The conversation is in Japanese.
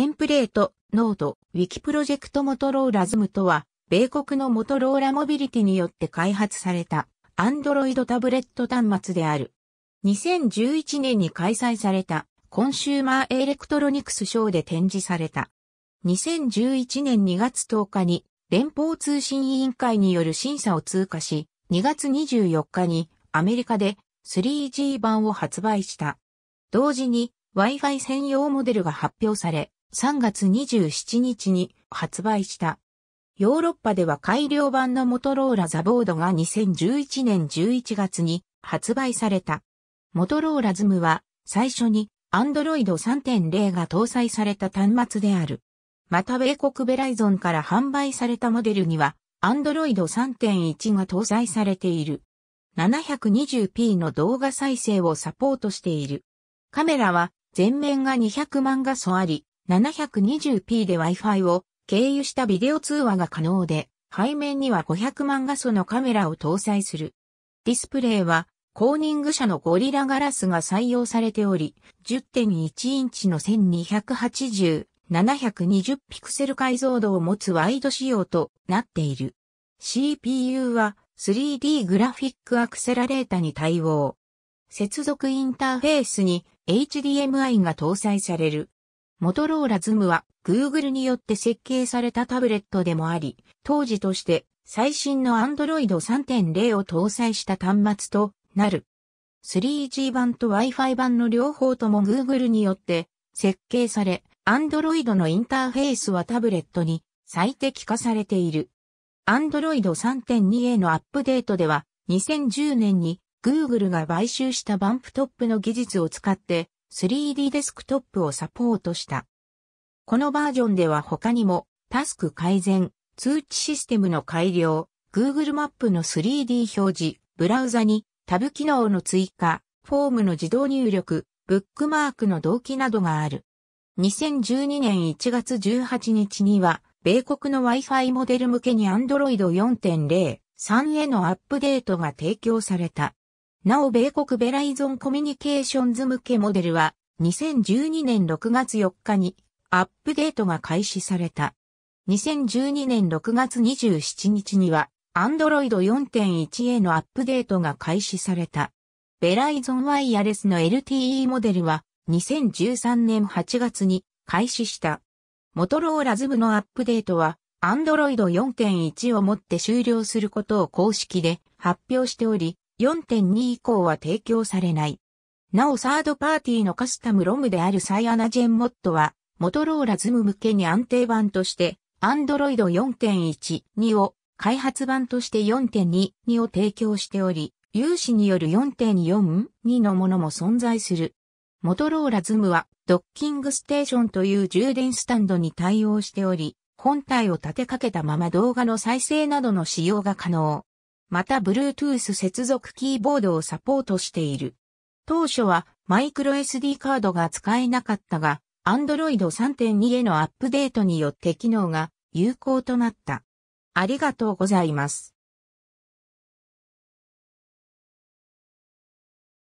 テンプレート、ノード、ウィキプロジェクトモトローラズムとは、米国のモトローラモビリティによって開発された、アンドロイドタブレット端末である。2011年に開催された、コンシューマーエレクトロニクスショーで展示された。2011年2月10日に、連邦通信委員会による審査を通過し、2月24日に、アメリカで 3G 版を発売した。同時に、Wi-Fi 専用モデルが発表され、3月27日に発売した。ヨーロッパでは改良版のモトローラザボードが2011年11月に発売された。モトローラズムは最初に Android 3.0が搭載された端末である。また米国ベライゾンから販売されたモデルには Android 3.1が搭載されている。720p の動画再生をサポートしている。カメラは全面が200万画素あり、720p で Wi-Fi を経由したビデオ通話が可能で、背面には500万画素のカメラを搭載する。ディスプレイは、コーニング社のゴリラガラスが採用されており、10.1インチの1280、720ピクセル解像度を持つワイド仕様となっている。CPU は 3D グラフィックアクセラレータに対応。接続インターフェースに HDMI が搭載される。モトローラズムは Google によって設計されたタブレットでもあり、当時として最新の Android 3.0を搭載した端末となる。3G 版と Wi-Fi 版の両方とも Google によって設計され、Android のインターフェースはタブレットに最適化されている。Android 3.2へのアップデートでは、2010年に Google が買収したバンプトップの技術を使って 3D デスクトップをサポートした。このバージョンでは他にも、タスク改善、通知システムの改良、Google マップの 3D 表示、ブラウザにタブ機能の追加、フォームの自動入力、ブックマークの同期などがある。2012年1月18日には、米国の Wi-Fi モデル向けに Android 4.03へのアップデートが提供された。なお米国ベライゾンコミュニケーションズ向けモデルは2012年6月4日にアップデートが開始された。2012年6月27日には Android 4.1へのアップデートが開始された。ベライゾンワイヤレスの LTE モデルは2013年8月に開始した。モトローラズムのアップデートは Android 4.1をもって終了することを公式で発表しており、4.2以降は提供されない。なおサードパーティーのカスタムロムであるサイアナジェンモッドは、モトローラズム向けに安定版として、Android 4.1、2を、開発版として4.2、2を提供しており、有志による4.4、2のものも存在する。モトローラズムは、ドッキングステーションという充電スタンドに対応しており、本体を立てかけたまま動画の再生などの使用が可能。また Bluetooth 接続キーボードをサポートしている。当初はマイクロ SD カードが使えなかったが、Android 3.2へのアップデートによって機能が有効となった。ありがとうございます。